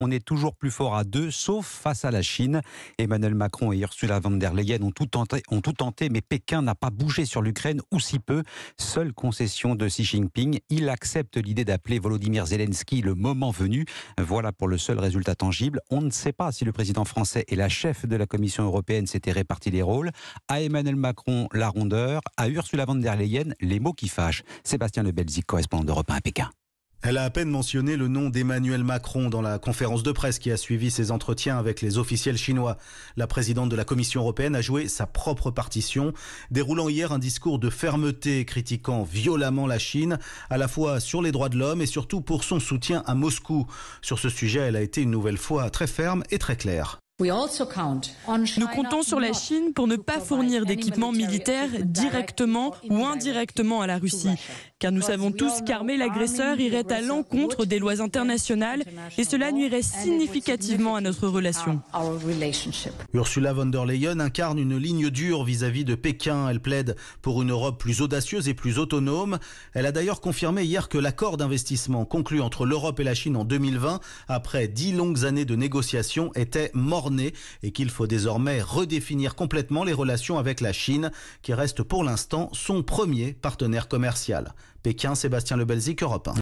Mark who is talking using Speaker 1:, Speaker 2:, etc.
Speaker 1: On est toujours plus fort à deux, sauf face à la Chine. Emmanuel Macron et Ursula von der Leyen ont tout tenté, ont tout tenté mais Pékin n'a pas bougé sur l'Ukraine, ou si peu. Seule concession de Xi Jinping, il accepte l'idée d'appeler Volodymyr Zelensky le moment venu. Voilà pour le seul résultat tangible. On ne sait pas si le président français et la chef de la Commission européenne s'étaient répartis les rôles. À Emmanuel Macron, la rondeur. À Ursula von der Leyen, les mots qui fâchent. Sébastien Lebelzi, correspondant d'Europe 1 à Pékin.
Speaker 2: Elle a à peine mentionné le nom d'Emmanuel Macron dans la conférence de presse qui a suivi ses entretiens avec les officiels chinois. La présidente de la Commission européenne a joué sa propre partition, déroulant hier un discours de fermeté critiquant violemment la Chine, à la fois sur les droits de l'homme et surtout pour son soutien à Moscou. Sur ce sujet, elle a été une nouvelle fois très ferme et très claire.
Speaker 3: Nous comptons sur la Chine pour ne pas fournir d'équipement militaire directement ou indirectement à la Russie, car nous savons tous qu'armer l'agresseur irait à l'encontre des lois internationales et cela nuirait significativement à notre relation.
Speaker 2: Ursula von der Leyen incarne une ligne dure vis-à-vis -vis de Pékin. Elle plaide pour une Europe plus audacieuse et plus autonome. Elle a d'ailleurs confirmé hier que l'accord d'investissement conclu entre l'Europe et la Chine en 2020, après dix longues années de négociations, était mort et qu'il faut désormais redéfinir complètement les relations avec la Chine, qui reste pour l'instant son premier partenaire commercial. Pékin, Sébastien Belzic, Europe 1.